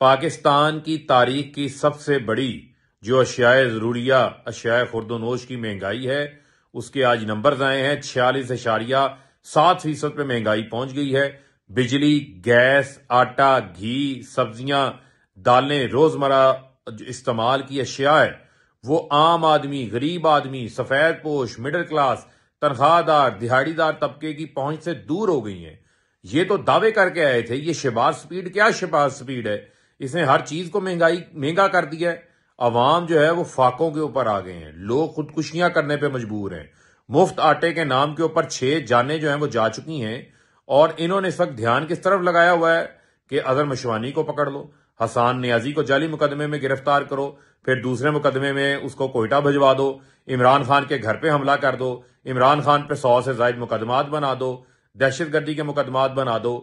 पाकिस्तान की तारीख की सबसे बड़ी जो अशियाए ज़रूरिया अशियाए खुरदोनोश की महंगाई है उसके आज नंबर आए हैं छियालीस अशारिया सात फीसद पर महंगाई पहुंच गई है बिजली गैस आटा घी सब्जियां दालें रोजमर्रा इस्तेमाल की अशिया है वो आम आदमी गरीब आदमी सफेद पोश मिडिल क्लास तनख्वाहदार दिहाड़ीदार तबके की पहुंच से दूर हो गई हैं ये तो दावे करके आए थे ये शिबाज स्पीड क्या शिबाज स्पीड है इसने हर चीज को महंगाई महंगा कर दिया है अवाम जो है वो फाकों के ऊपर आ गए हैं लोग खुदकुशियां करने पर मजबूर हैं मुफ्त आटे के नाम के ऊपर छह जाने जो हैं वो जा चुकी हैं और इन्होंने इस वक्त ध्यान किस तरफ लगाया हुआ है कि अजहर मशवानी को पकड़ लो हसान न्याजी को जाली मुकदमे में गिरफ्तार करो फिर दूसरे मुकदमे में उसको कोयटा भिजवा दो इमरान खान के घर पे हमला कर दो इमरान खान पे सौ से जायद मुकदमात बना दो दहशतगर्दी के मुकदमात बना दो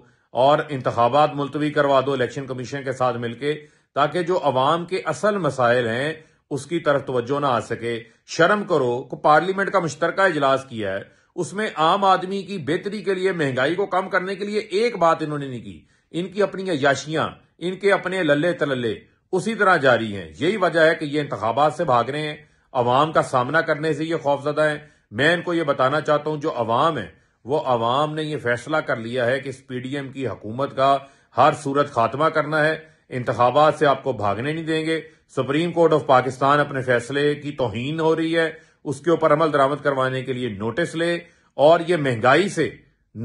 और इंतबात मुलतवी करवा दो इलेक्शन कमीशन के साथ मिलकर ताकि जो अवाम के असल मसाइल हैं उसकी तरफ तोज्जो ना आ सके शर्म करो को पार्लियामेंट का मुश्तरक इजलास किया है उसमें आम आदमी की बेहतरी के लिए महंगाई को कम करने के लिए एक बात इन्होंने नहीं की इनकी अपनी अयाशियां इनके अपने लल्ले तलल्ले उसी तरह जारी हैं यही वजह है कि ये इंतबात से भाग रहे हैं अवाम का सामना करने से ये खौफजदा है मैं इनको ये बताना चाहता हूं जो अवाम है वो अवाम ने यह फैसला कर लिया है कि इस पी डी एम की हकूमत का हर सूरत खात्मा करना है इंतबात से आपको भागने नहीं देंगे सुप्रीम कोर्ट ऑफ पाकिस्तान अपने फैसले की तोहन हो रही है उसके ऊपर अमल दरामद करवाने के लिए नोटिस ले और ये महंगाई से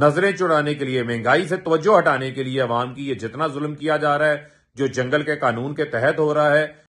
नजरें चुड़ाने के लिए महंगाई से तोज्जो हटाने के लिए अवाम की यह जितना जुल्म किया जा रहा है जो जंगल के कानून के तहत हो रहा है